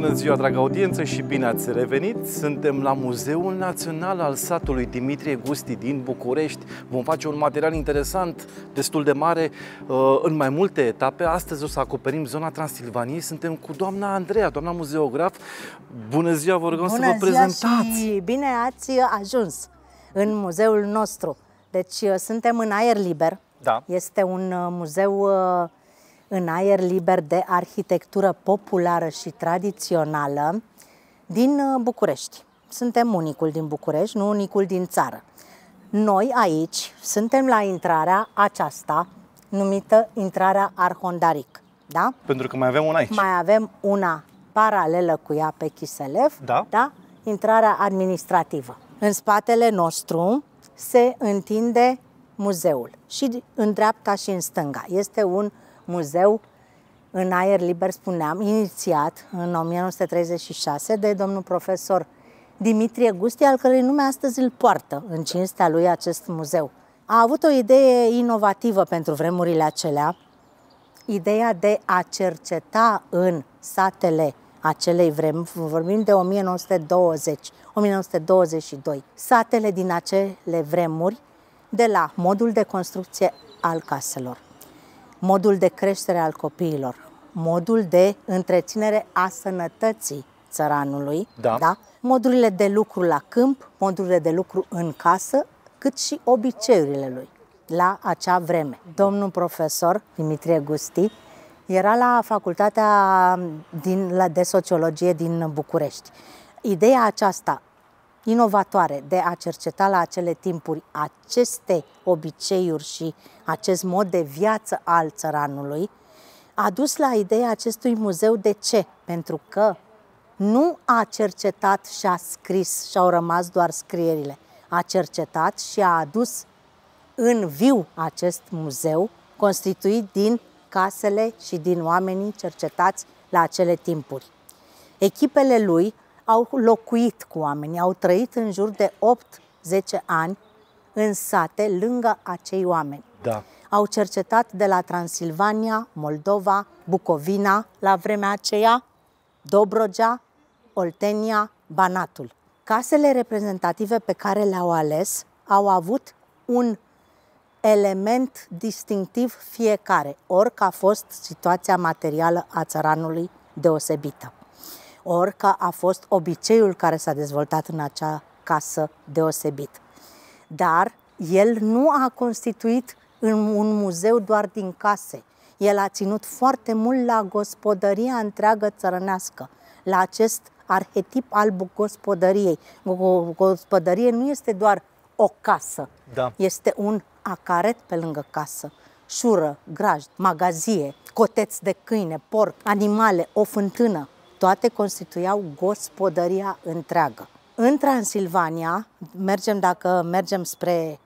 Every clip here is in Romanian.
Bună ziua, dragă audiență, și bine ați revenit! Suntem la Muzeul Național al satului Dimitrie Gusti din București. Vom face un material interesant, destul de mare, uh, în mai multe etape. Astăzi o să acoperim zona Transilvaniei. Suntem cu doamna Andreea, doamna muzeograf. Bună ziua, vă rugăm Bună să vă prezentați! Și bine ați uh, ajuns în muzeul nostru. Deci uh, suntem în aer liber. Da. Este un muzeu în aer liber de arhitectură populară și tradițională din uh, București. Suntem unicul din București, nu unicul din țară. Noi aici suntem la intrarea aceasta, numită intrarea Arhondaric. Da? Pentru că mai avem una aici. Mai avem una paralelă cu ea pe Chiselev, da? da? intrarea administrativă. În spatele nostru se întinde muzeul și în dreapta și în stânga. Este un muzeu în aer liber, spuneam, inițiat în 1936 de domnul profesor Dimitrie Gusti, al cărui nume astăzi îl poartă în cinstea lui acest muzeu. A avut o idee inovativă pentru vremurile acelea, ideea de a cerceta în satele acelei vremi, vorbim de 1920, 1922, satele din acele vremuri, de la modul de construcție al caselor, modul de creștere al copiilor, modul de întreținere a sănătății țăranului, da. Da? modurile de lucru la câmp, modurile de lucru în casă, cât și obiceiurile lui la acea vreme. Domnul profesor Dimitrie Gusti era la facultatea din, la, de sociologie din București. Ideea aceasta inovatoare de a cerceta la acele timpuri aceste obiceiuri și acest mod de viață al țăranului, a dus la ideea acestui muzeu. De ce? Pentru că nu a cercetat și a scris și au rămas doar scrierile. A cercetat și a adus în viu acest muzeu constituit din casele și din oamenii cercetați la acele timpuri. Echipele lui au locuit cu oamenii, au trăit în jur de 8-10 ani în sate lângă acei oameni. Da. Au cercetat de la Transilvania, Moldova, Bucovina la vremea aceea, Dobrogea, Oltenia, Banatul. Casele reprezentative pe care le-au ales au avut un element distinctiv fiecare, orică a fost situația materială a țăranului deosebită. Orca a fost obiceiul care s-a dezvoltat în acea casă deosebit. Dar el nu a constituit un muzeu doar din case. El a ținut foarte mult la gospodăria întreagă țărănească, la acest arhetip al gospodăriei. O gospodărie nu este doar o casă, da. este un acaret pe lângă casă. Șură, grajd, magazie, coteți de câine, porc, animale, o fântână toate constituiau gospodăria întreagă. În Transilvania, mergem dacă mergem spre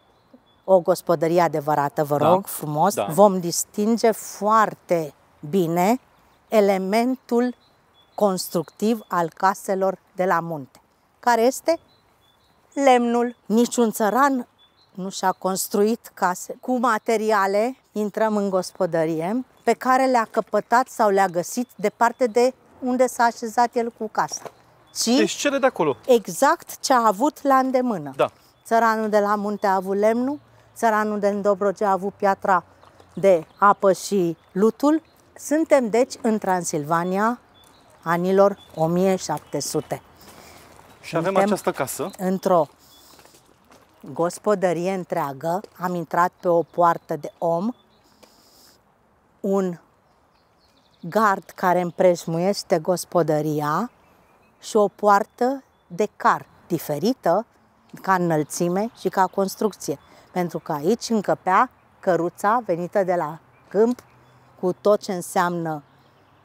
o gospodărie adevărată, vă da. rog frumos, da. vom distinge foarte bine elementul constructiv al caselor de la munte, care este lemnul. Niciun țăran nu și-a construit case cu materiale, intrăm în gospodărie, pe care le-a căpătat sau le-a găsit departe de unde s-a așezat el cu casa. Ci deci cele de acolo. Exact ce a avut la îndemână. Da. Țăranul de la munte a avut lemnul, țăranul de Dobrogea a avut piatra de apă și lutul. Suntem, deci, în Transilvania anilor 1700. Și avem Suntem această casă. Într-o gospodărie întreagă, am intrat pe o poartă de om, un gard care împrejmuiește gospodăria și o poartă de car, diferită ca înălțime și ca construcție, pentru că aici încăpea căruța venită de la câmp cu tot ce înseamnă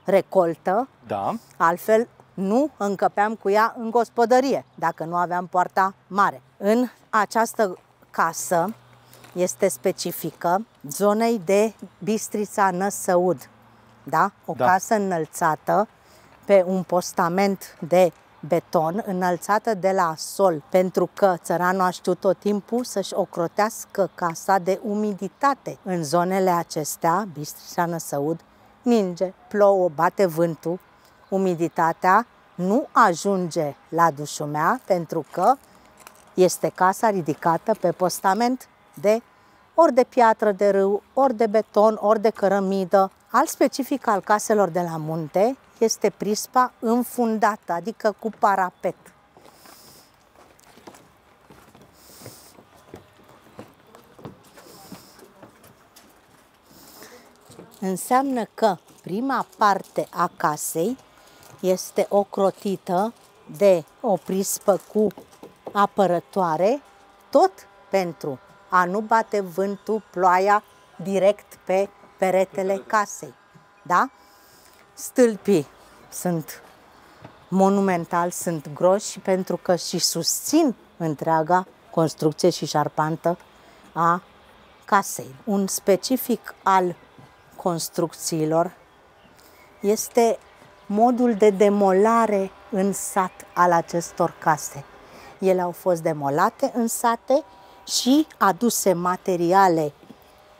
recoltă, da. altfel nu încăpeam cu ea în gospodărie, dacă nu aveam poarta mare. În această casă este specifică zonei de Bistrița Năsăud, da? O da. casă înălțată pe un postament de beton înălțată de la sol, pentru că țăranul a știut tot timpul să-și ocrotească casa de umiditate. În zonele acestea, Bistrița Năsăud, ninge, plouă, bate vântul, umiditatea nu ajunge la dușumea pentru că este casa ridicată pe postament de ori de piatră de râu, ori de beton, ori de cărămidă. Alt specific al caselor de la munte este prispa înfundată, adică cu parapet. Înseamnă că prima parte a casei este ocrotită de o prispă cu apărătoare, tot pentru a nu bate vântul, ploaia direct pe peretele casei. Da? Stâlpii sunt monumental, sunt groși pentru că și susțin întreaga construcție și șarpantă a casei. Un specific al construcțiilor este modul de demolare în sat al acestor case. Ele au fost demolate în sate și aduse materiale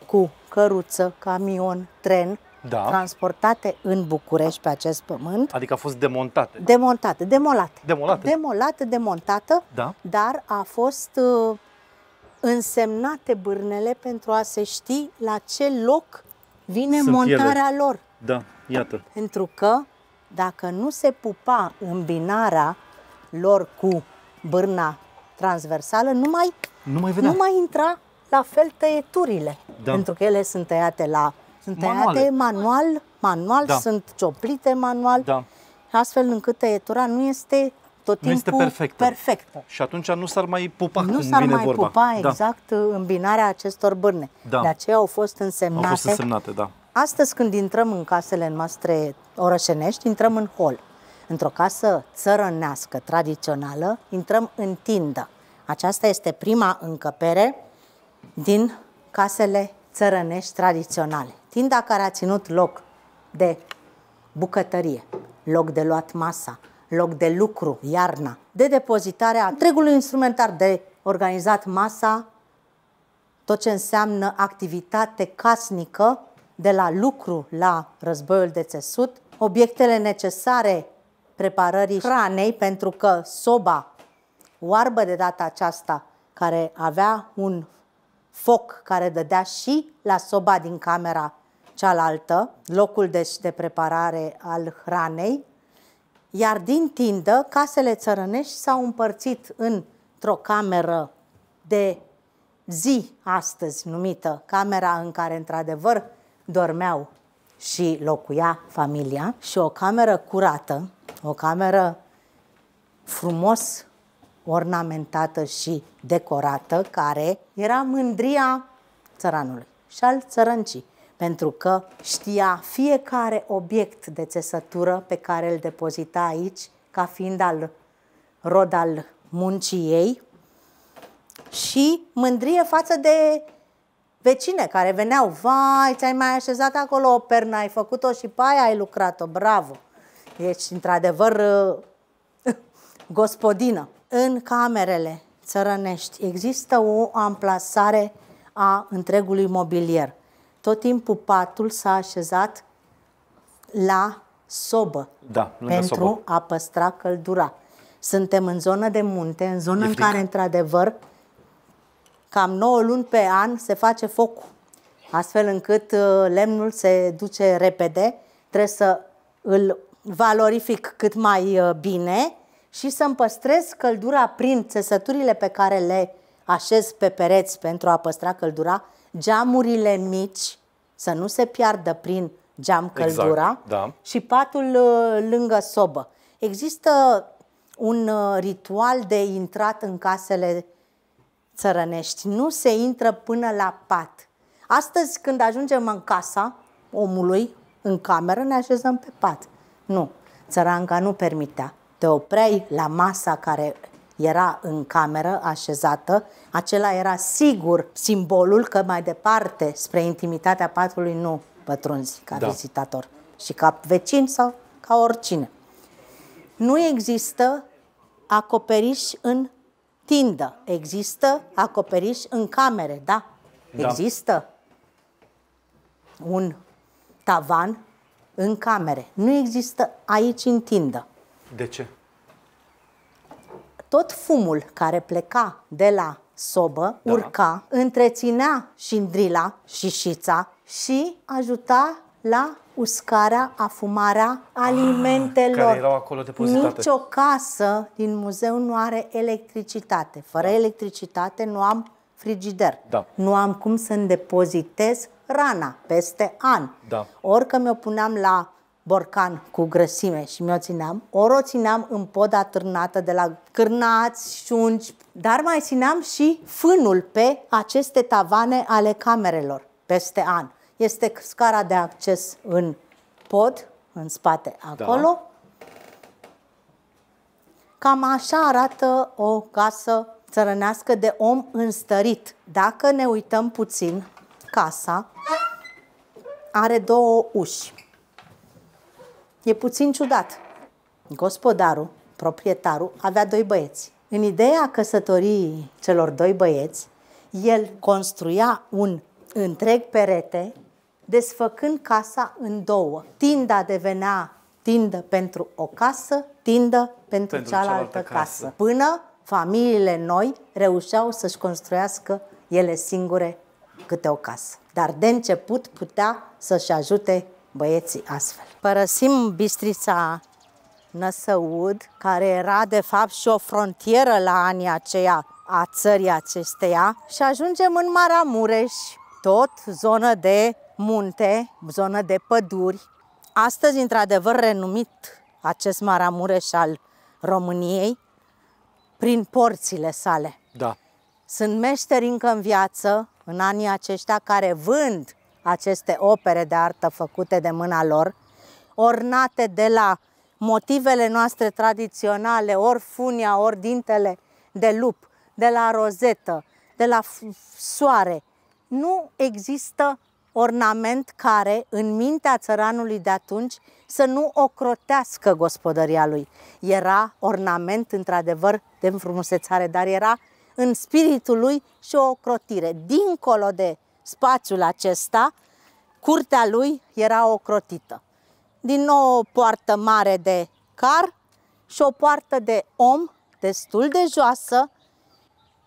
cu căruță, camion, tren, da. transportate în București pe acest pământ. Adică a fost demontate. Demontate, demolate. Demolate. Demolate, demontată, da. dar a fost uh, însemnate bârnele pentru a se ști la ce loc vine Sunt montarea ele. lor. Da, iată. Pentru că dacă nu se pupa îmbinarea lor cu bârna transversală, nu mai, nu mai, venea. nu mai intra la fel tăieturile, da. pentru că ele sunt tăiate la sunt tăiate Manuale. manual, manual da. sunt cioplite manual, da. astfel încât tăietura nu este tot nu timpul este perfectă. perfectă. Și atunci nu s-ar mai pupa nu cum s-ar vine mai vorba. pupa da. exact uh, îmbinarea acestor bârne. Da. De aceea au fost însemnate. Au fost însemnate, da. Astăzi când intrăm în casele noastre orășenești, intrăm în hol. Într-o casă țărănească, tradițională, intrăm în tindă. Aceasta este prima încăpere din casele țărănești tradiționale. Tinda care a ținut loc de bucătărie, loc de luat masa, loc de lucru iarna, de depozitare a întregului instrumentar, de organizat masa, tot ce înseamnă activitate casnică, de la lucru la războiul de țesut, obiectele necesare preparării hranei, pentru că soba oarbă de data aceasta, care avea un foc care dădea și la soba din camera cealaltă, locul deci de preparare al hranei, iar din tindă, casele țărănești s-au împărțit într-o cameră de zi astăzi numită, camera în care într-adevăr dormeau și locuia familia și o cameră curată o cameră frumos ornamentată și decorată, care era mândria țăranului și al țărâncii, pentru că știa fiecare obiect de țesătură pe care îl depozita aici ca fiind al rod al muncii ei și mândrie față de vecine care veneau, vai, ți-ai mai așezat acolo o pernă, ai făcut-o și pe aia ai lucrat-o, bravo! Ești, într-adevăr, uh, gospodină. În camerele țărănești există o amplasare a întregului mobilier. Tot timpul patul s-a așezat la sobă da, pentru sobă. a păstra căldura. Suntem în zonă de munte, în zonă în care, într-adevăr, cam 9 luni pe an se face focul, astfel încât uh, lemnul se duce repede, trebuie să îl valorific cât mai uh, bine și să-mi păstrez căldura prin țesăturile pe care le așez pe pereți pentru a păstra căldura, geamurile mici, să nu se piardă prin geam exact, căldura exact, da. și patul uh, lângă sobă. Există un uh, ritual de intrat în casele țărănești. Nu se intră până la pat. Astăzi, când ajungem în casa omului, în cameră, ne așezăm pe pat. Nu, țăranca nu permitea. Te opreai la masa care era în cameră așezată, acela era sigur simbolul că mai departe, spre intimitatea patului, nu pătrunzi ca da. vizitator și ca vecin sau ca oricine. Nu există acoperiș în tindă, există acoperiș în camere, da? da. Există un tavan în camere. Nu există aici în tindă. De ce? Tot fumul care pleca de la sobă, da. urca, întreținea șindrila și șița și ajuta la uscarea, afumarea ah, alimentelor. Ah, care erau acolo depozitate. Nici o casă din muzeu nu are electricitate. Fără da. electricitate nu am frigider. Da. Nu am cum să îndepozitez rana peste an. Da. Ori că mi-o puneam la borcan cu grăsime și mi-o țineam, ori o țineam în poda târnată de la cârnați, șunci, dar mai țineam și fânul pe aceste tavane ale camerelor peste an. Este scara de acces în pod, în spate, da. acolo. Da. Cam așa arată o casă țărănească de om înstărit. Dacă ne uităm puțin, casa are două uși. E puțin ciudat. Gospodarul, proprietarul, avea doi băieți. În ideea căsătoriei celor doi băieți, el construia un întreg perete, desfăcând casa în două. Tinda devenea tindă pentru o casă, tindă pentru, pentru cealaltă, cealaltă casă. casă. Până familiile noi reușeau să-și construiască ele singure câte o casă. Dar de început putea să-și ajute băieții astfel. Părăsim Bistrița Năsăud, care era de fapt și o frontieră la anii aceia a țării acesteia și ajungem în Maramureș, tot zonă de munte, zonă de păduri. Astăzi, într-adevăr, renumit acest Maramureș al României prin porțile sale. Da, sunt meșteri încă în viață, în anii aceștia, care vând aceste opere de artă făcute de mâna lor, ornate de la motivele noastre tradiționale, ori funia, ori dintele de lup, de la rozetă, de la soare. Nu există ornament care, în mintea țăranului de atunci, să nu ocrotească gospodăria lui. Era ornament, într-adevăr, de înfrumusețare, dar era în spiritul lui și o crotire. Dincolo de spațiul acesta, curtea lui era o crotită. Din nou o poartă mare de car și o poartă de om destul de joasă.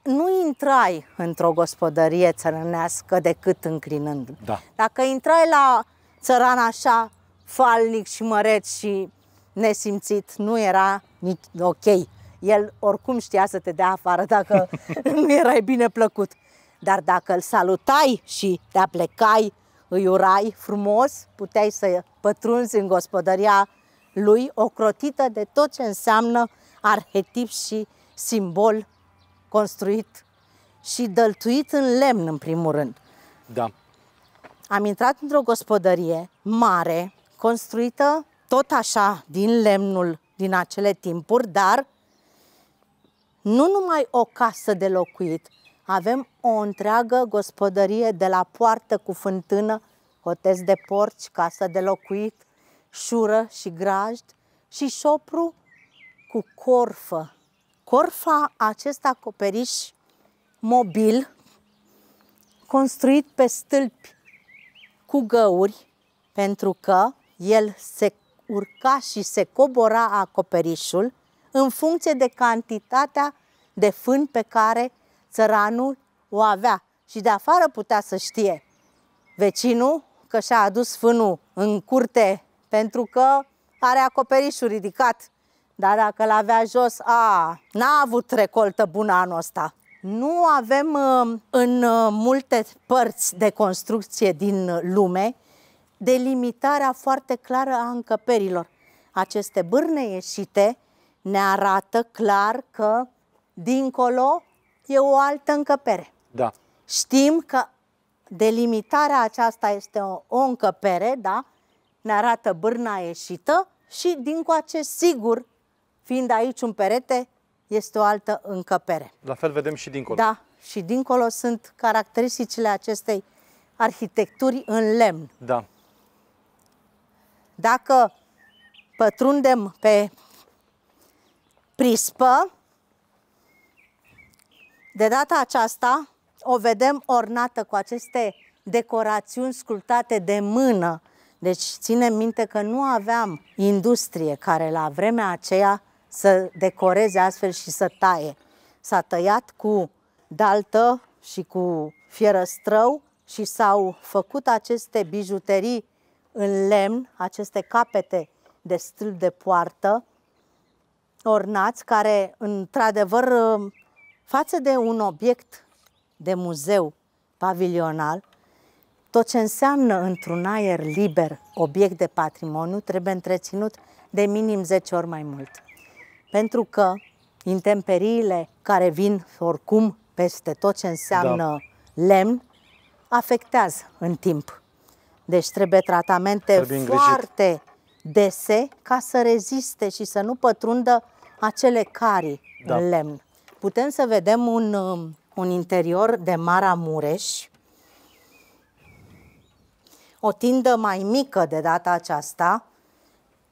Nu intrai într-o gospodărie țărănească decât înclinând. Da. Dacă intrai la țăran așa falnic și măreț și nesimțit, nu era nici ok el oricum știa să te dea afară dacă nu erai bine plăcut. Dar dacă îl salutai și te aplecai, îi urai frumos, puteai să pătrunzi în gospodăria lui, ocrotită de tot ce înseamnă arhetip și simbol construit și dăltuit în lemn, în primul rând. Da. Am intrat într-o gospodărie mare, construită tot așa din lemnul din acele timpuri, dar nu numai o casă de locuit, avem o întreagă gospodărie de la poartă cu fântână, hotez de porci, casă de locuit, șură și grajd și șopru cu corfă. Corfa, acest acoperiș mobil, construit pe stâlpi cu găuri, pentru că el se urca și se cobora acoperișul, în funcție de cantitatea de fân pe care țăranul o avea. Și de afară putea să știe vecinul că și-a adus fânul în curte pentru că are acoperișul ridicat. Dar dacă l-avea jos, a, n-a avut recoltă bună anul ăsta. Nu avem uh, în uh, multe părți de construcție din lume delimitarea foarte clară a încăperilor. Aceste bârne ieșite ne arată clar că dincolo e o altă încăpere. Da. Știm că delimitarea aceasta este o, o încăpere, da? Ne arată bârna ieșită și dincoace sigur, fiind aici un perete, este o altă încăpere. La fel vedem și dincolo. Da, și dincolo sunt caracteristicile acestei arhitecturi în lemn. Da. Dacă pătrundem pe prispă. De data aceasta o vedem ornată cu aceste decorațiuni sculptate de mână. Deci ținem minte că nu aveam industrie care la vremea aceea să decoreze astfel și să taie. S-a tăiat cu daltă și cu fierăstrău și s-au făcut aceste bijuterii în lemn, aceste capete de stâlp de poartă, ornați care, într-adevăr, față de un obiect de muzeu pavilional, tot ce înseamnă într-un aer liber obiect de patrimoniu trebuie întreținut de minim 10 ori mai mult. Pentru că intemperiile care vin oricum peste tot ce înseamnă da. lemn afectează în timp. Deci trebuie tratamente trebuie foarte dese ca să reziste și să nu pătrundă acele cari da. în lemn. Putem să vedem un, um, un interior de Mara Mureș, o tindă mai mică de data aceasta,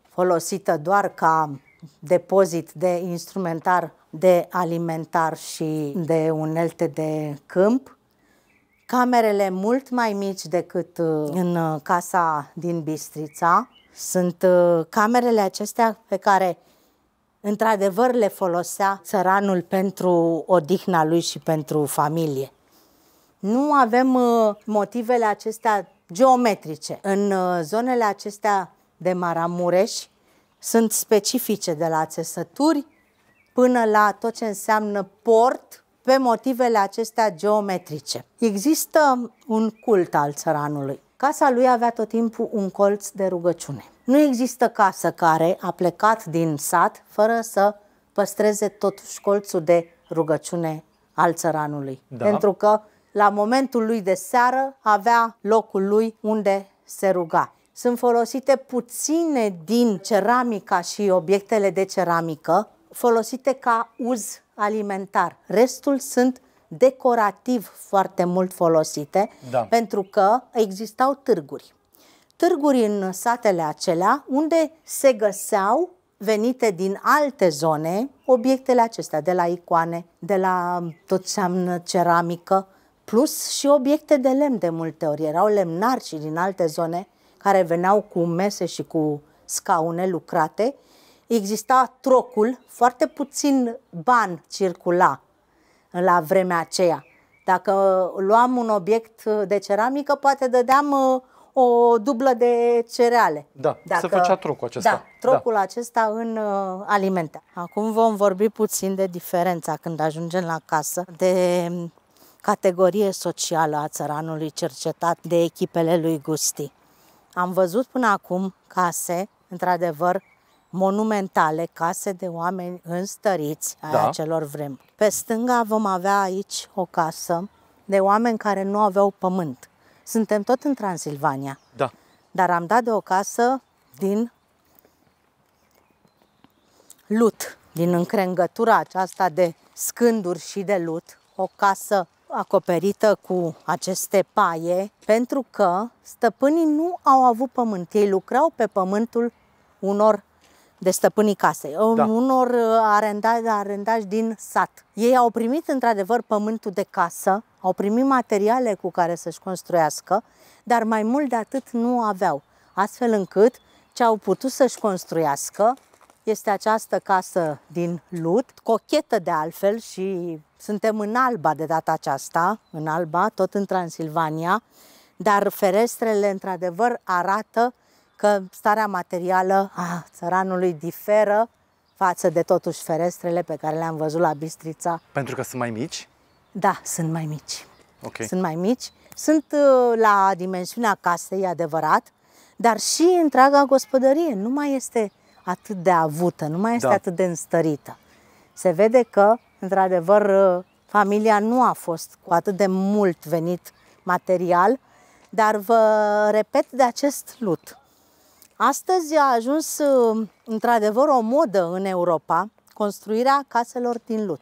folosită doar ca depozit de instrumentar, de alimentar și de unelte de câmp. Camerele mult mai mici decât uh, în uh, casa din Bistrița. Sunt uh, camerele acestea pe care într-adevăr le folosea țăranul pentru odihna lui și pentru familie. Nu avem uh, motivele acestea geometrice. În uh, zonele acestea de Maramureș sunt specifice de la țesături până la tot ce înseamnă port pe motivele acestea geometrice. Există un cult al țăranului. Casa lui avea tot timpul un colț de rugăciune. Nu există casă care a plecat din sat fără să păstreze totuși colțul de rugăciune al țăranului. Da. Pentru că la momentul lui de seară avea locul lui unde se ruga. Sunt folosite puține din ceramica și obiectele de ceramică folosite ca uz alimentar. Restul sunt decorativ foarte mult folosite da. pentru că existau târguri târguri în satele acelea unde se găseau venite din alte zone obiectele acestea, de la icoane, de la tot ce am ceramică, plus și obiecte de lemn de multe ori. Erau lemnari și din alte zone care veneau cu mese și cu scaune lucrate. Exista trocul, foarte puțin ban circula la vremea aceea. Dacă luam un obiect de ceramică, poate dădeam uh, o dublă de cereale. Da, Dacă, se făcea trocul acesta. Da, da. trocul da. acesta în uh, alimente. Acum vom vorbi puțin de diferența când ajungem la casă, de um, categorie socială a țăranului cercetat de echipele lui Gusti. Am văzut până acum case, într-adevăr, monumentale, case de oameni înstăriți da. acelor vremuri. Pe stânga vom avea aici o casă de oameni care nu aveau pământ. Suntem tot în Transilvania. Da. Dar am dat de o casă din lut, din încrengătura aceasta de scânduri și de lut, o casă acoperită cu aceste paie, pentru că stăpânii nu au avut pământ. Ei lucrau pe pământul unor de stăpânii casei, da. unor uh, arendași din sat. Ei au primit într-adevăr pământul de casă, au primit materiale cu care să-și construiască, dar mai mult de atât nu aveau, astfel încât ce au putut să-și construiască este această casă din lut, cochetă de altfel și suntem în Alba de data aceasta, în Alba, tot în Transilvania, dar ferestrele într-adevăr arată că starea materială a țăranului diferă față de totuși ferestrele pe care le-am văzut la Bistrița. Pentru că sunt mai mici? Da, sunt mai mici. Okay. Sunt mai mici. Sunt uh, la dimensiunea casei, adevărat, dar și întreaga gospodărie nu mai este atât de avută, nu mai este da. atât de înstărită. Se vede că, într-adevăr, uh, familia nu a fost cu atât de mult venit material, dar vă repet de acest lut. Astăzi a ajuns uh, într-adevăr o modă în Europa construirea caselor din lut.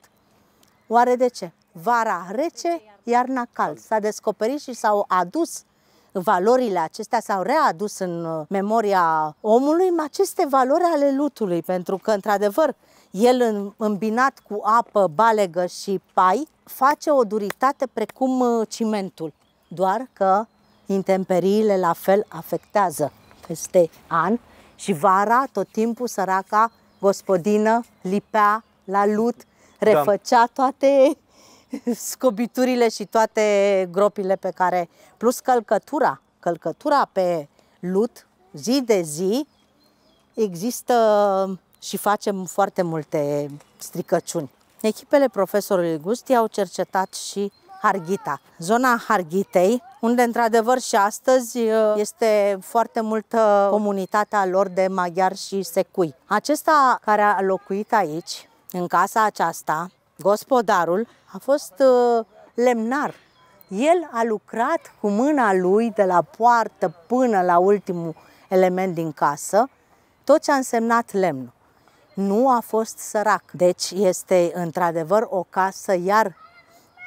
Oare de ce? Vara rece, iarna cald. S-a descoperit și s-au adus valorile acestea, s-au readus în uh, memoria omului aceste valori ale lutului, pentru că, într-adevăr, el îmbinat cu apă, balegă și pai face o duritate precum uh, cimentul, doar că intemperiile la fel afectează peste an și vara tot timpul săraca gospodină lipea la lut, da. refăcea da. toate scobiturile și toate gropile pe care, plus călcătura, călcătura pe lut, zi de zi, există și facem foarte multe stricăciuni. Echipele profesorului Gusti au cercetat și Harghita. Zona Harghitei, unde într-adevăr și astăzi uh, este foarte multă comunitatea lor de maghiari și secui. Acesta care a locuit aici, în casa aceasta, gospodarul, a fost uh, lemnar. El a lucrat cu mâna lui de la poartă până la ultimul element din casă, tot ce a însemnat lemnul. Nu a fost sărac. Deci este într-adevăr o casă iar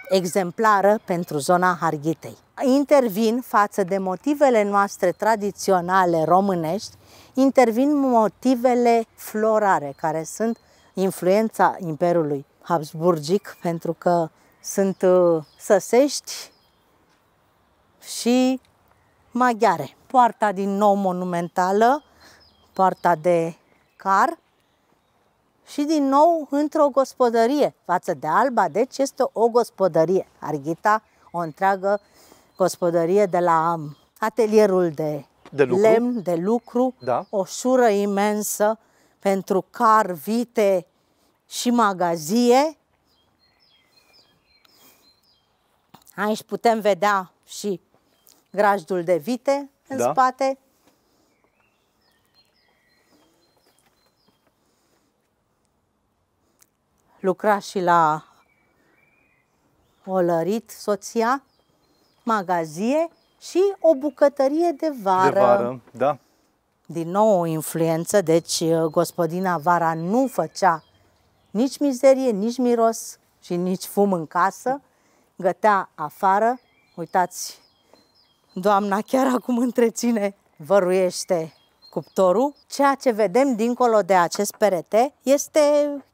exemplară pentru zona Harghitei. Intervin față de motivele noastre tradiționale românești, intervin motivele florare, care sunt influența Imperiului Habsburgic, pentru că sunt uh, săsești și maghiare. Poarta din nou monumentală, poarta de car, și din nou într-o gospodărie. Față de Alba, deci, este o gospodărie. Arghita, o întreagă gospodărie de la atelierul de, de lucru. lemn, de lucru, da. o șură imensă pentru car, vite și magazie. Aici putem vedea și grajdul de vite în da. spate lucra și la olărit soția, magazie și o bucătărie de vară. De vară, da. Din nou o influență, deci uh, gospodina vara nu făcea nici mizerie, nici miros și nici fum în casă, gătea afară. Uitați, doamna chiar acum întreține, văruiește cuptorul. Ceea ce vedem dincolo de acest perete este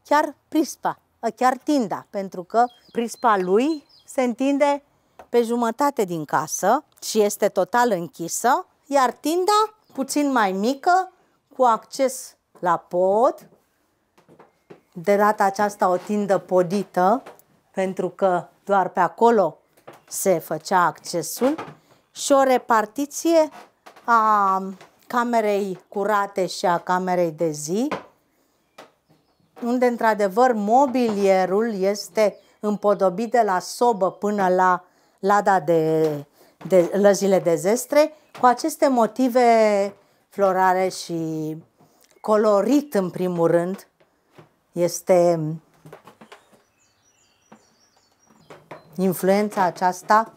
chiar prispa Ă, chiar tinda, pentru că prispa lui se întinde pe jumătate din casă și este total închisă, iar tinda puțin mai mică, cu acces la pod. De data aceasta o tindă podită, pentru că doar pe acolo se făcea accesul și o repartiție a camerei curate și a camerei de zi, unde într-adevăr mobilierul este împodobit de la sobă până la lada de, de lăzile de zestre, cu aceste motive florare și colorit în primul rând. Este influența aceasta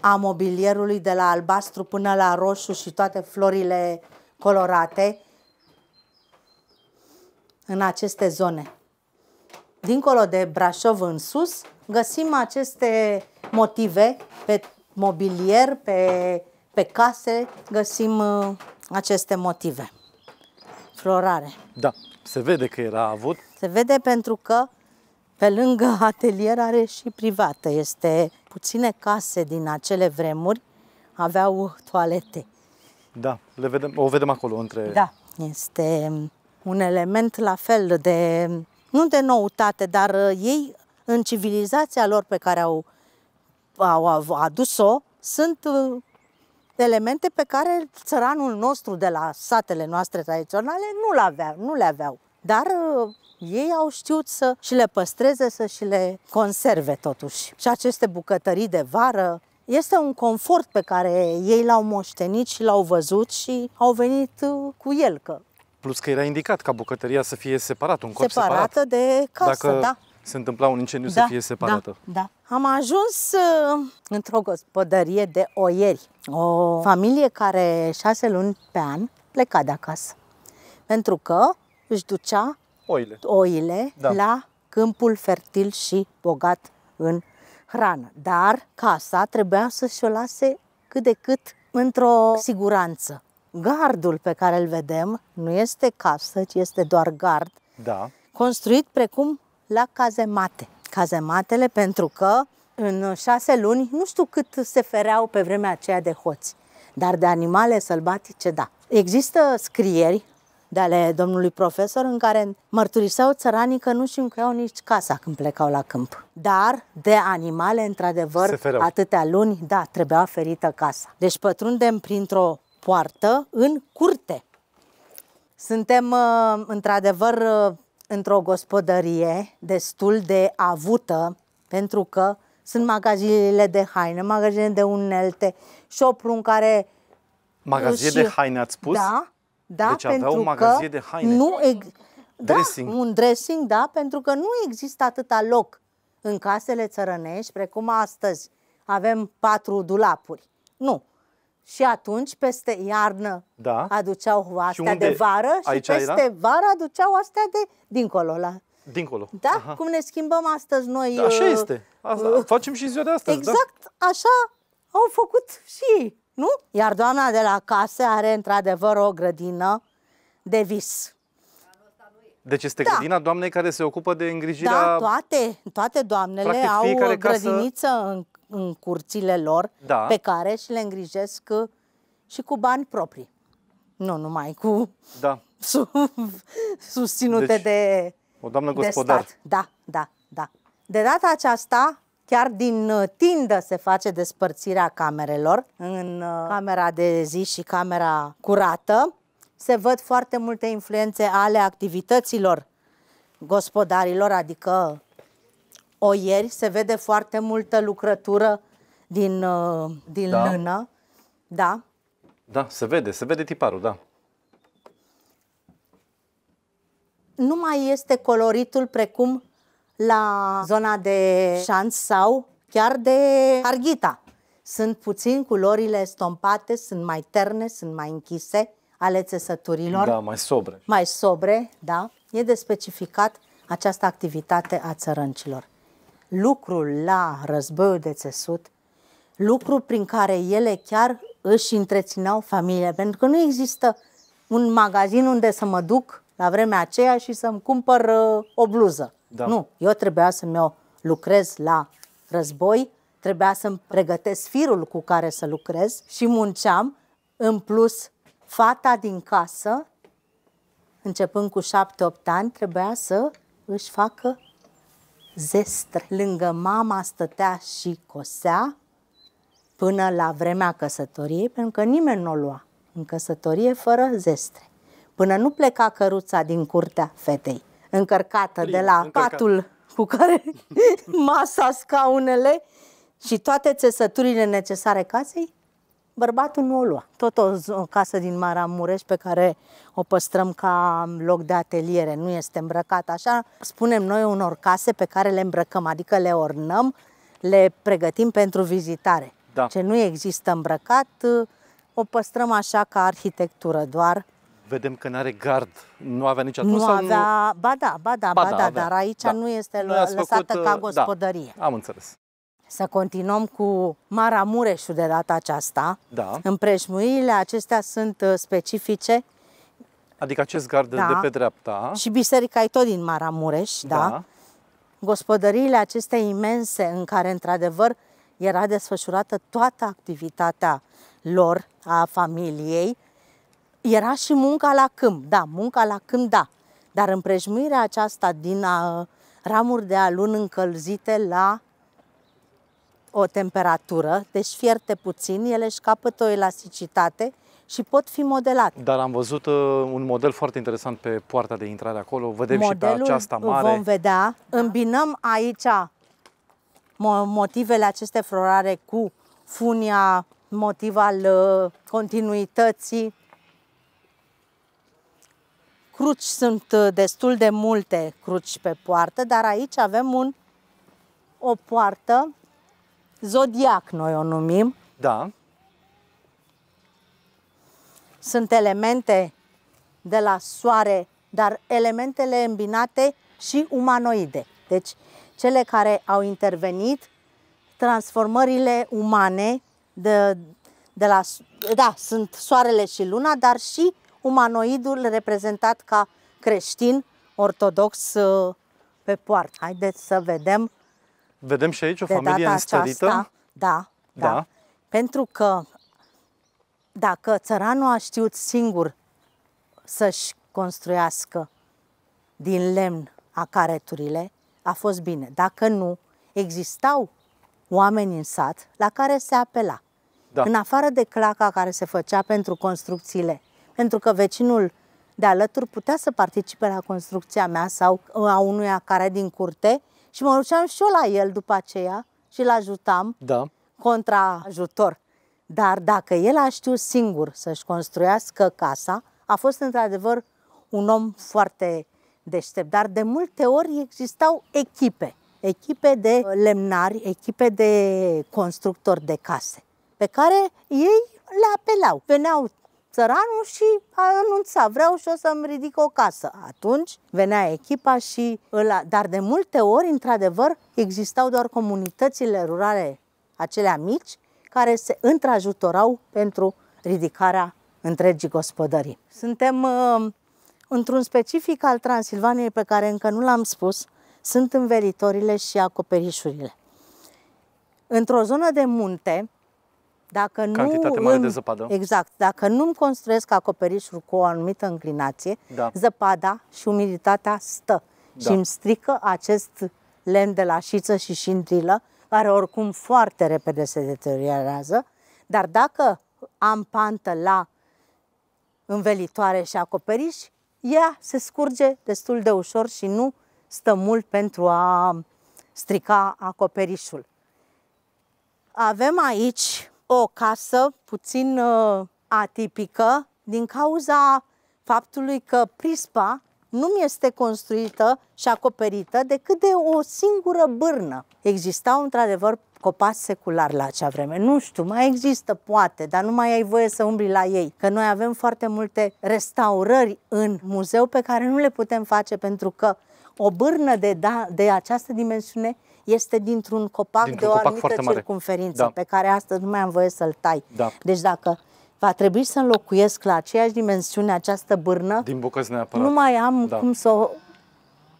a mobilierului de la albastru până la roșu și toate florile colorate în aceste zone. Dincolo de Brașov în sus, găsim aceste motive pe mobilier, pe, pe case, găsim uh, aceste motive. Florare. Da, se vede că era avut. Se vede pentru că pe lângă atelier are și privată. Este puține case din acele vremuri aveau toalete. Da, le vedem, o vedem acolo între... Da, este un element la fel de, nu de noutate, dar uh, ei în civilizația lor pe care au, au adus-o sunt uh, elemente pe care țăranul nostru de la satele noastre tradiționale nu le aveau. Nu le aveau. Dar uh, ei au știut să și le păstreze, să și le conserve totuși. Și aceste bucătării de vară este un confort pe care ei l-au moștenit și l-au văzut și au venit cu el, că Plus că era indicat ca bucătăria să fie separat, un corp separată separat. de casă, Dacă da. se întâmpla un incendiu da, să fie da, separată. Da, da. Am ajuns uh, într-o gospodărie de oieri. O familie care șase luni pe an pleca de acasă. Pentru că își ducea oile, oile da. la câmpul fertil și bogat în hrană. Dar casa trebuia să-și o lase cât de cât într-o siguranță gardul pe care îl vedem nu este casă, ci este doar gard, da. construit precum la cazemate. Cazematele pentru că în șase luni, nu știu cât se fereau pe vremea aceea de hoți, dar de animale sălbatice, da. Există scrieri de ale domnului profesor în care mărturiseau țăranii că nu-și încuiau nici casa când plecau la câmp. Dar de animale, într-adevăr, atâtea luni, da, trebuia ferită casa. Deci pătrundem printr-o poartă în curte. Suntem, uh, într-adevăr, uh, într-o gospodărie destul de avută, pentru că sunt magazinele de haine, magazine de unelte, șoprul în care... Magazie de haine, ați spus? Da, da deci pentru aveau un magazie că de haine. Nu ex... Da, dressing. Da, un dressing, da, pentru că nu există atâta loc în casele țărănești, precum astăzi avem patru dulapuri. Nu, și atunci, peste iarnă, da. aduceau astea de vară și peste era? vară aduceau astea de dincolo, la Dincolo. Da? Aha. Cum ne schimbăm astăzi noi. Da, așa uh, este. Asta, uh, facem și ziua de astăzi. Da. Exact da? așa au făcut și ei, nu? Iar doamna de la casă are într-adevăr o grădină de vis. Deci este da. grădina doamnei care se ocupă de îngrijirea... Da, toate, toate doamnele Practic, au o grădiniță casă... în în curțile lor, da. pe care și le îngrijesc uh, și cu bani proprii. Nu numai cu da. Sub, susținute deci, de O doamnă gospodar. De stat. Da, da, da. De data aceasta, chiar din uh, tindă se face despărțirea camerelor în uh, camera de zi și camera curată. Se văd foarte multe influențe ale activităților gospodarilor, adică oieri, se vede foarte multă lucrătură din, uh, din da. lână. Da. Da, se vede, se vede tiparul, da. Nu mai este coloritul precum la zona de șans sau chiar de arghita. Sunt puțin culorile stompate, sunt mai terne, sunt mai închise ale țesăturilor. Da, mai sobre. Mai sobre, da. E de specificat această activitate a țărâncilor. Lucru la războiul de țesut, lucru prin care ele chiar își întrețineau familia, pentru că nu există un magazin unde să mă duc la vremea aceea și să-mi cumpăr uh, o bluză. Da. Nu, eu trebuia să-mi o lucrez la război, trebuia să-mi pregătesc firul cu care să lucrez și munceam. În plus, fata din casă, începând cu șapte-opt ani, trebuia să își facă zestre. Lângă mama stătea și cosea până la vremea căsătoriei, pentru că nimeni nu o lua în căsătorie fără zestre. Până nu pleca căruța din curtea fetei, încărcată Plin, de la încărcat. patul cu care masa, scaunele și toate țesăturile necesare casei, bărbatul nu o lua. Tot o, o casă din Maramureș pe care o păstrăm ca loc de ateliere, nu este îmbrăcată așa. Spunem noi unor case pe care le îmbrăcăm, adică le ornăm, le pregătim pentru vizitare. Da. Ce nu există îmbrăcat, o păstrăm așa ca arhitectură doar. Vedem că nu are gard. Nu avea nici atunci? Nu sau avea, nu... ba da, ba da, ba, ba da, da dar aici da. nu este nu lăsată făcut, ca da. gospodărie. Da, am înțeles să continuăm cu Maramureșul de data aceasta. Da. Împrejmuirile acestea sunt uh, specifice. Adică acest gard da. de pe dreapta. Și biserica e tot din Maramureș, da. da. Gospodăriile acestea imense în care, într-adevăr, era desfășurată toată activitatea lor, a familiei, era și munca la câmp, da, munca la câmp, da. Dar împrejmuirea aceasta din a, uh, ramuri de alun încălzite la o temperatură, deci fierte puțin, ele își capătă o elasticitate și pot fi modelate. Dar am văzut uh, un model foarte interesant pe poarta de intrare acolo. Vedem Modelul și pe aceasta mare. vom vedea. Îmbinăm aici motivele aceste florare cu funia, motiv al uh, continuității. Cruci sunt uh, destul de multe cruci pe poartă, dar aici avem un, o poartă Zodiac noi o numim. Da. Sunt elemente de la soare, dar elementele îmbinate și umanoide. Deci, cele care au intervenit, transformările umane de, de la, da, sunt soarele și luna, dar și umanoidul reprezentat ca creștin ortodox uh, pe poartă. Haideți să vedem Vedem și aici o de familie data înstărită? Aceasta, da, da, da. Pentru că dacă țăranul a știut singur să-și construiască din lemn acareturile, a fost bine. Dacă nu, existau oameni în sat la care se apela. Da. În afară de claca care se făcea pentru construcțiile, pentru că vecinul de alături putea să participe la construcția mea sau a unuia care din curte și mă duceam și eu la el după aceea și îl ajutam da. contra ajutor. Dar dacă el a știut singur să-și construiască casa, a fost într-adevăr un om foarte deștept. Dar de multe ori existau echipe, echipe de lemnari, echipe de constructori de case, pe care ei le apelau. Veneau țăranul și anunțat, vreau și o să-mi ridic o casă. Atunci venea echipa și îl... Dar de multe ori, într-adevăr, existau doar comunitățile rurale, acelea mici, care se întrajutorau pentru ridicarea întregii gospodării. Suntem uh, într-un specific al Transilvaniei pe care încă nu l-am spus, sunt înveritorile și acoperișurile. Într-o zonă de munte, dacă nu mare de zăpadă. Exact. Dacă nu-mi construiesc acoperișul cu o anumită înclinație, da. zăpada și umiditatea stă da. și îmi strică acest lemn de la șiță și șindrilă, care oricum foarte repede se deteriorează, dar dacă am pantă la învelitoare și acoperiș, ea se scurge destul de ușor și nu stă mult pentru a strica acoperișul. Avem aici o casă puțin uh, atipică din cauza faptului că prispa nu mi este construită și acoperită decât de o singură bârnă. Existau într-adevăr copaci secular la acea vreme. Nu știu, mai există poate, dar nu mai ai voie să umbli la ei. Că noi avem foarte multe restaurări în muzeu pe care nu le putem face pentru că o bârnă de, da, de această dimensiune este dintr-un copac dintr de o copac anumită circunferință da. pe care astăzi nu mai am voie să-l tai. Da. Deci dacă va trebui să înlocuiesc la aceeași dimensiune această bârnă, Din bucăți neapărat. nu mai am da. cum să o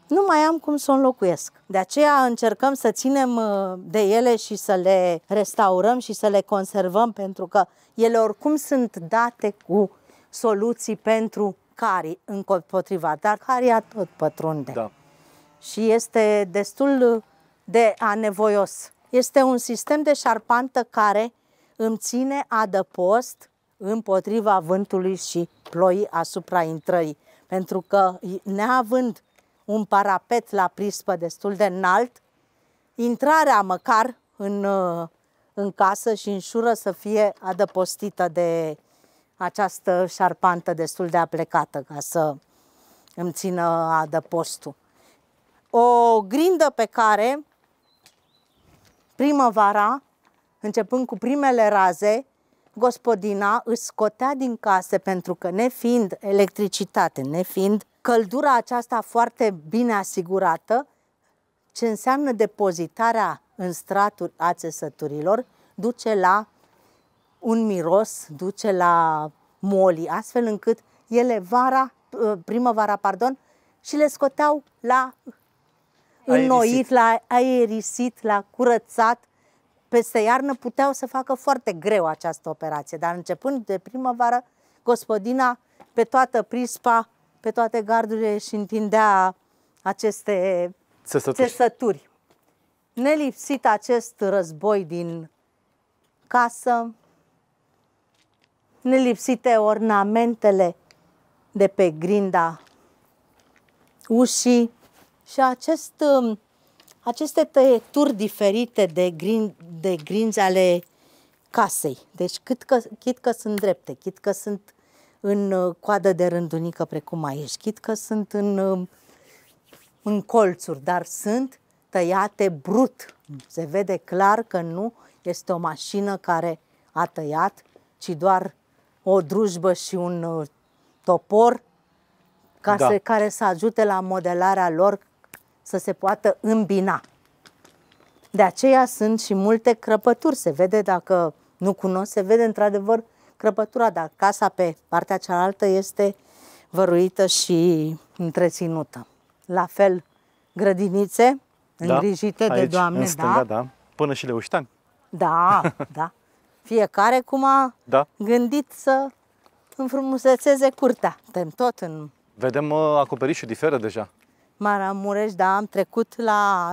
nu mai am cum să o înlocuiesc. De aceea încercăm să ținem uh, de ele și să le restaurăm și să le conservăm, pentru că ele oricum sunt date cu soluții pentru cari împotriva, dar caria tot pătrunde. Da. Și este destul de anevoios. Este un sistem de șarpantă care îmi ține adăpost împotriva vântului și ploii asupra intrării. Pentru că neavând un parapet la prispă destul de înalt, intrarea măcar în, în casă și în șură să fie adăpostită de această șarpantă destul de aplecată ca să îmi țină adăpostul. O grindă pe care Primăvara, începând cu primele raze, gospodina își scotea din case pentru că nefiind electricitate, nefiind căldura aceasta foarte bine asigurată, ce înseamnă depozitarea în straturi a țesăturilor, duce la un miros, duce la moli, astfel încât ele vara, primăvara, pardon, și le scoteau la înnoit, la aerisit, la curățat. Peste iarnă puteau să facă foarte greu această operație, dar începând de primăvară, gospodina pe toată prispa, pe toate gardurile și întindea aceste țesături. țesături. Nelipsit acest război din casă, nelipsite ornamentele de pe grinda ușii, și acest, um, aceste tăieturi diferite de, grin, de grinzi ale casei, deci cât că, chit că sunt drepte, chit că sunt în uh, coadă de rândunică precum aici, chit că sunt în, um, în colțuri, dar sunt tăiate brut. Se vede clar că nu este o mașină care a tăiat, ci doar o drujbă și un uh, topor ca da. să, care să ajute la modelarea lor să se poată îmbina. De aceea sunt și multe crăpături. Se vede dacă nu cunosc, se vede într-adevăr crăpătura, dar casa pe partea cealaltă este văruită și întreținută. La fel, grădinițe da, îngrijite da, de aici, Doamne, în stânga, da? da? Până și leuștani. Da, da. Fiecare cum a da. gândit să înfrumusețeze curtea. Suntem tot în... Vedem uh, acoperișul diferă deja. Maramureș, dar am trecut la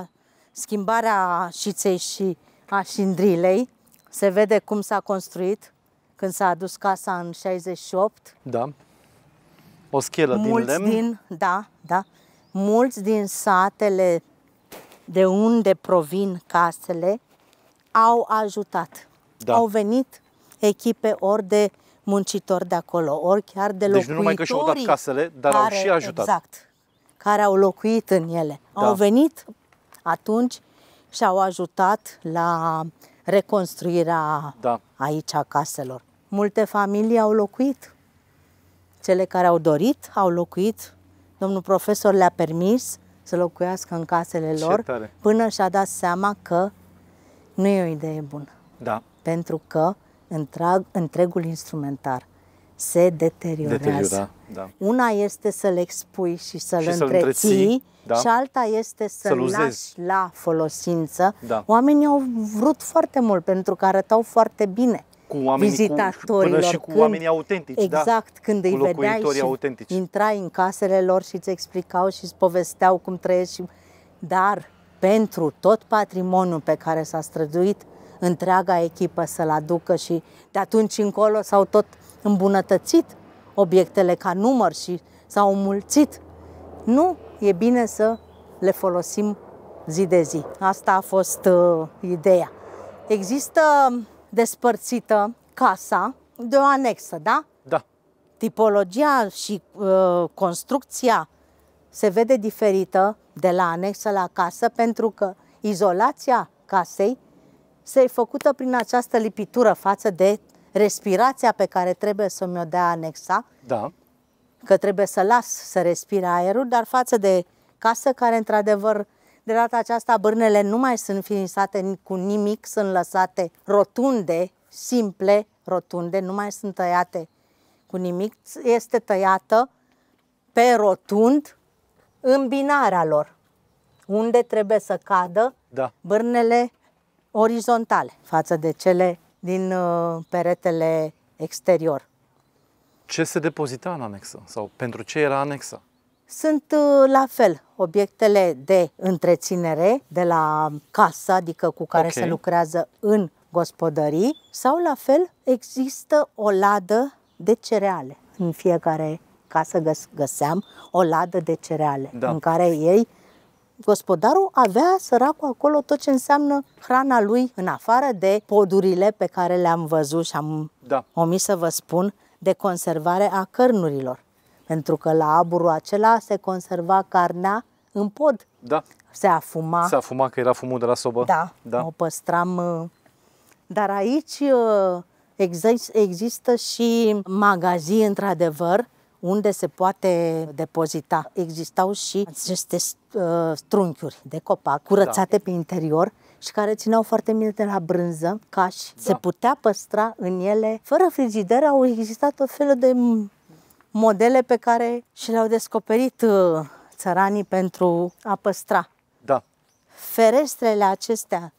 schimbarea șiței și a șindrilei. Se vede cum s-a construit când s-a adus casa în 68. Da. O schelă mulți din lemn. Din, da, da. Mulți din satele de unde provin casele au ajutat. Da. Au venit echipe ori de muncitori de acolo, ori chiar de locuitori. Deci nu numai că și-au dat casele, dar au și ajutat. Exact, care au locuit în ele. Da. Au venit atunci și au ajutat la reconstruirea da. aici a caselor. Multe familii au locuit. Cele care au dorit au locuit. Domnul profesor le-a permis să locuiască în casele Ce lor tare. până și-a dat seama că nu e o idee bună. Da. Pentru că întreg, întregul instrumentar se deteriorează. Deteriora, da. Una este să le expui și să-l și întreții, să întreții da. și alta este să-l lași la folosință. Da. Oamenii au vrut foarte mult pentru că arătau foarte bine cu oamenii, vizitatorilor. Cu, până și cu când, oamenii autentici, da. Exact, da, când îi vedeai și autentici. intrai în casele lor și îți explicau și îți povesteau cum trăiești. Dar pentru tot patrimoniul pe care s-a străduit întreaga echipă să-l aducă și de atunci încolo s-au tot îmbunătățit obiectele ca număr și s-au mulțit. Nu, e bine să le folosim zi de zi. Asta a fost uh, ideea. Există despărțită casa de o anexă, da? Da. Tipologia și uh, construcția se vede diferită de la anexă la casă pentru că izolația casei se e făcută prin această lipitură față de respirația pe care trebuie să mi-o dea anexa, da. că trebuie să las să respire aerul, dar față de casă care, într-adevăr, de data aceasta bârnele nu mai sunt finisate cu nimic, sunt lăsate rotunde, simple, rotunde, nu mai sunt tăiate cu nimic, este tăiată pe rotund în binarea lor, unde trebuie să cadă da. bârnele orizontale față de cele din uh, peretele exterior. Ce se depozita în anexă sau pentru ce era anexa? Sunt uh, la fel obiectele de întreținere de la casa, adică cu care okay. se lucrează în gospodării, sau la fel există o ladă de cereale. În fiecare casă găseam o ladă de cereale da. în care ei Gospodarul avea săracul acolo tot ce înseamnă hrana lui, în afară de podurile pe care le-am văzut și am da. omis să vă spun, de conservare a cărnurilor. Pentru că la aburul acela se conserva carnea în pod. Da. Se afuma. Se afuma, că era fumul de la sobă. Da, da. o păstram. Uh, dar aici uh, există și magazii, într-adevăr, unde se poate depozita. Existau și aceste uh, strunchiuri de copac curățate da. pe interior și care țineau foarte bine de la brânză, cași. Da. Se putea păstra în ele. Fără frigider au existat o felul de modele pe care și le-au descoperit uh, țăranii pentru a păstra. Da. Ferestrele acestea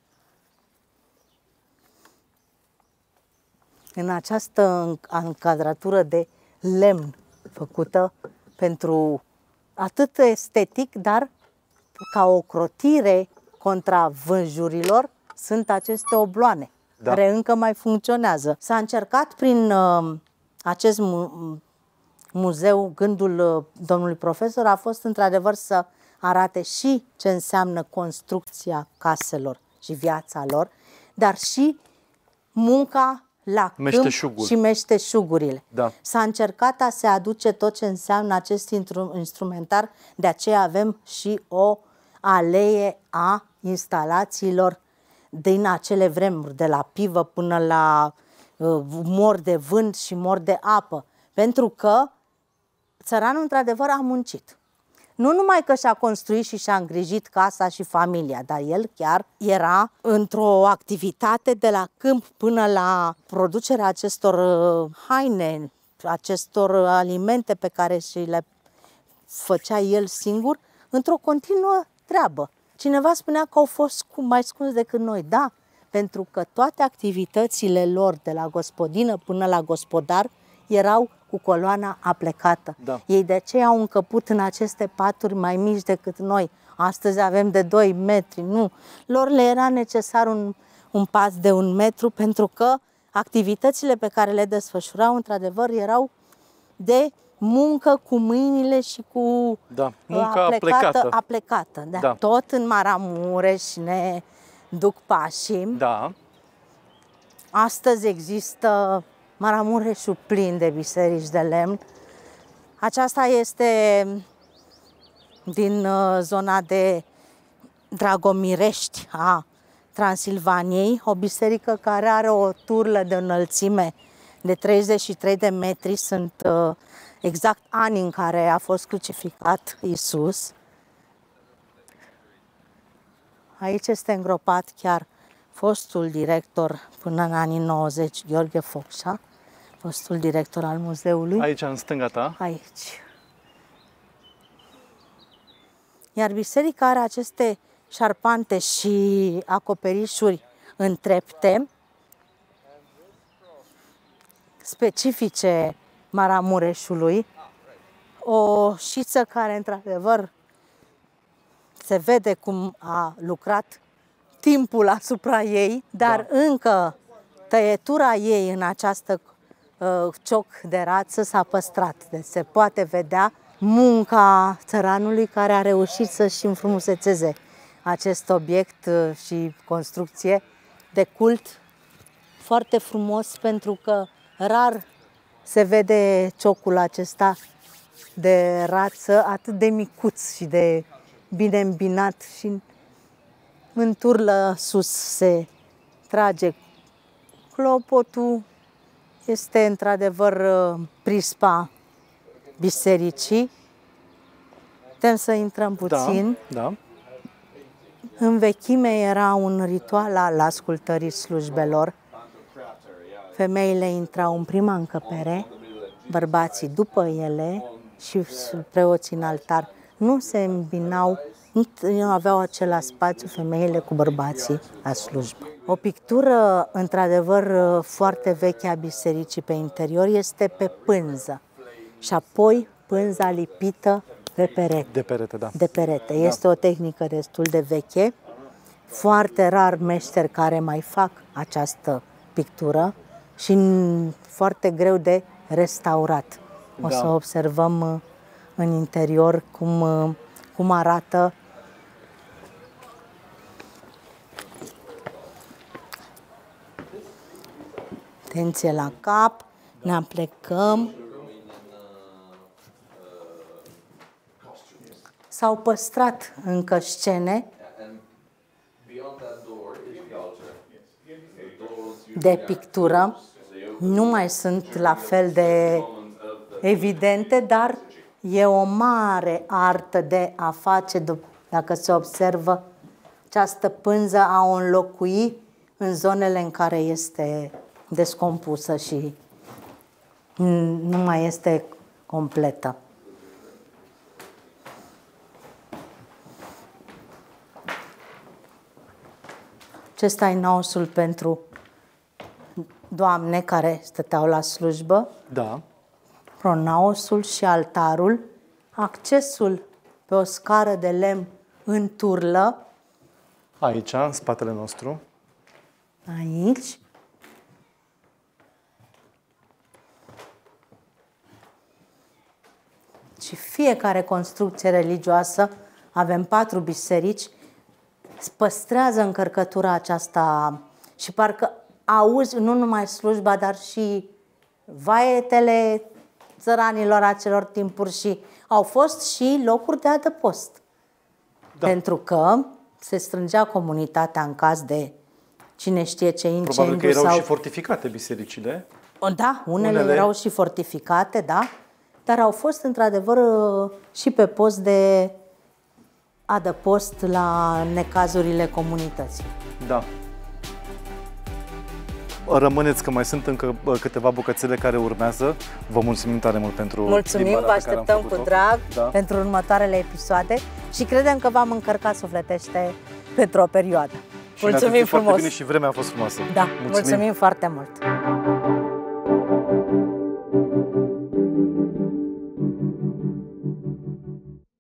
în această încadratură de lemn făcută pentru atât estetic, dar ca o crotire contra vânjurilor sunt aceste obloane da. care încă mai funcționează. S-a încercat prin uh, acest mu- muzeu, gândul uh, domnului profesor a fost într-adevăr să arate și ce înseamnă construcția caselor și viața lor, dar și munca la câmp și meșteșugurile. Da. S-a încercat a se aduce tot ce înseamnă acest instrumentar, de aceea avem și o alee a instalațiilor din acele vremuri, de la pivă până la uh, mor de vânt și mor de apă, pentru că țăranul într-adevăr a muncit. Nu numai că și-a construit și și-a îngrijit casa și familia, dar el chiar era într-o activitate de la câmp până la producerea acestor uh, haine, acestor uh, alimente pe care și le făcea el singur, într-o continuă treabă. Cineva spunea că au fost mai scunzi decât noi, da, pentru că toate activitățile lor, de la gospodină până la gospodar, erau cu coloana plecată. Da. Ei de ce au încăput în aceste paturi mai mici decât noi. Astăzi avem de 2 metri, nu. Lor le era necesar un, un pas de un metru pentru că activitățile pe care le desfășurau, într-adevăr, erau de muncă cu mâinile și cu da, muncă aplecată, aplecată. aplecată da. Da. Tot în Maramureș ne duc pașii. Da. Astăzi există Maramureșul plin de biserici de lemn. Aceasta este din uh, zona de Dragomirești a Transilvaniei, o biserică care are o turlă de înălțime de 33 de metri, sunt uh, exact ani în care a fost crucificat Isus. Aici este îngropat chiar fostul director până în anii 90, Gheorghe Focșa, fostul director al muzeului. Aici, în stânga ta? Aici. Iar biserica are aceste șarpante și acoperișuri în trepte, specifice Maramureșului, o șiță care, într-adevăr, se vede cum a lucrat timpul asupra ei, dar da. încă tăietura ei în această uh, cioc de rață s-a păstrat. Deci se poate vedea munca țăranului care a reușit să-și înfrumusețeze acest obiect uh, și construcție de cult foarte frumos pentru că rar se vede ciocul acesta de rață atât de micuț și de bine îmbinat și în turlă sus se trage clopotul. Este într-adevăr uh, prispa bisericii. Putem să intrăm da, puțin. Da, da. În vechime era un ritual al ascultării slujbelor. Femeile intrau în prima încăpere, bărbații după ele și preoții în altar. Nu se îmbinau nu aveau același spațiu femeile cu bărbații la slujbă. O pictură, într-adevăr, foarte veche a bisericii pe interior este pe pânză și apoi pânza lipită pe perete. De perete, da. De perete. Da. Este da. o tehnică destul de veche. Foarte rar meșteri care mai fac această pictură și foarte greu de restaurat. O da. să observăm uh, în interior cum, uh, cum arată atenție la cap, ne aplecăm. S-au păstrat încă scene de pictură. Nu mai sunt la fel de evidente, dar e o mare artă de a face, dacă se observă, această pânză a o înlocui în zonele în care este descompusă și nu mai este completă. Acesta e naosul pentru doamne care stăteau la slujbă. Da. Pronaosul și altarul, accesul pe o scară de lemn în turlă. Aici, în spatele nostru. Aici. și fiecare construcție religioasă, avem patru biserici, păstrează încărcătura aceasta și parcă auzi nu numai slujba, dar și vaetele țăranilor acelor timpuri și au fost și locuri de adăpost. Da. Pentru că se strângea comunitatea în caz de cine știe ce incendiu. Probabil că erau sau... și fortificate bisericile. Da, unele, unele erau și fortificate, da dar au fost într-adevăr și pe post de adăpost la necazurile comunității. Da. Rămâneți că mai sunt încă câteva bucățele care urmează. Vă mulțumim tare mult pentru Mulțumim, vă așteptăm cu drag da. pentru următoarele episoade și credem că v-am încărcat sufletește pentru o perioadă. Și mulțumim frumos! Bine și vremea a fost frumoasă. Da, mulțumim, mulțumim foarte mult!